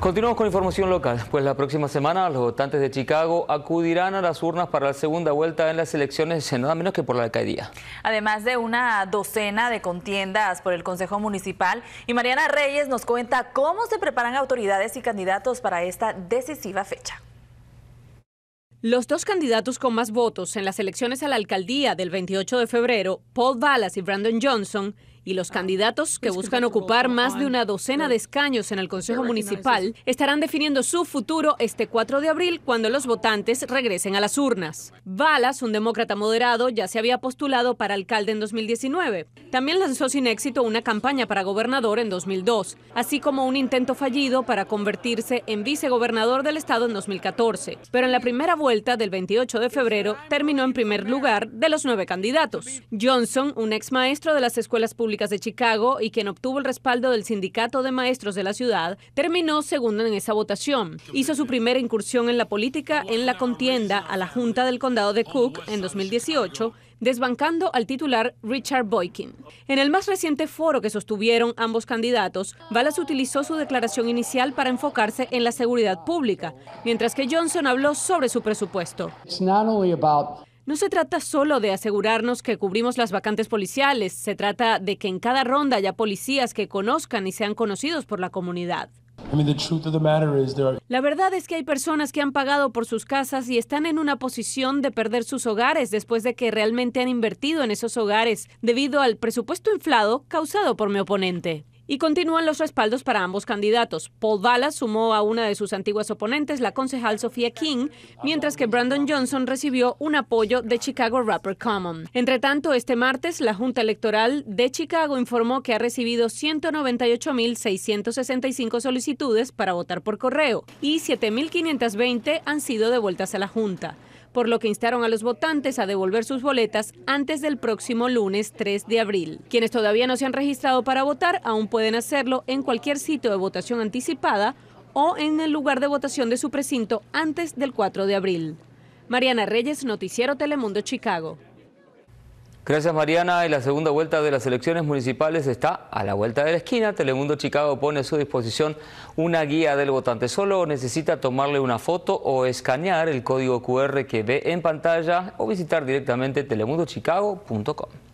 Continuamos con información local, pues la próxima semana los votantes de Chicago acudirán a las urnas para la segunda vuelta en las elecciones, eh, nada menos que por la alcaldía. Además de una docena de contiendas por el Consejo Municipal, y Mariana Reyes nos cuenta cómo se preparan autoridades y candidatos para esta decisiva fecha. Los dos candidatos con más votos en las elecciones a la alcaldía del 28 de febrero, Paul Ballas y Brandon Johnson, y los candidatos que buscan ocupar más de una docena de escaños en el Consejo Municipal estarán definiendo su futuro este 4 de abril cuando los votantes regresen a las urnas. Balas, un demócrata moderado, ya se había postulado para alcalde en 2019. También lanzó sin éxito una campaña para gobernador en 2002, así como un intento fallido para convertirse en vicegobernador del estado en 2014. Pero en la primera vuelta del 28 de febrero terminó en primer lugar de los nueve candidatos. Johnson, un ex maestro de las escuelas públicas, de Chicago y quien obtuvo el respaldo del Sindicato de Maestros de la ciudad, terminó segundo en esa votación. Hizo su primera incursión en la política en la contienda a la Junta del Condado de Cook en 2018 desbancando al titular Richard Boykin. En el más reciente foro que sostuvieron ambos candidatos, Ballas utilizó su declaración inicial para enfocarse en la seguridad pública, mientras que Johnson habló sobre su presupuesto. No se trata solo de asegurarnos que cubrimos las vacantes policiales, se trata de que en cada ronda haya policías que conozcan y sean conocidos por la comunidad. La verdad es que hay personas que han pagado por sus casas y están en una posición de perder sus hogares después de que realmente han invertido en esos hogares debido al presupuesto inflado causado por mi oponente. Y continúan los respaldos para ambos candidatos. Paul Ballas sumó a una de sus antiguas oponentes, la concejal Sophia King, mientras que Brandon Johnson recibió un apoyo de Chicago Rapper Common. Entre tanto, este martes, la Junta Electoral de Chicago informó que ha recibido 198.665 solicitudes para votar por correo y 7.520 han sido devueltas a la Junta por lo que instaron a los votantes a devolver sus boletas antes del próximo lunes 3 de abril. Quienes todavía no se han registrado para votar aún pueden hacerlo en cualquier sitio de votación anticipada o en el lugar de votación de su precinto antes del 4 de abril. Mariana Reyes, Noticiero Telemundo, Chicago. Gracias Mariana. Y la segunda vuelta de las elecciones municipales está a la vuelta de la esquina. Telemundo Chicago pone a su disposición una guía del votante. Solo necesita tomarle una foto o escanear el código QR que ve en pantalla o visitar directamente telemundochicago.com.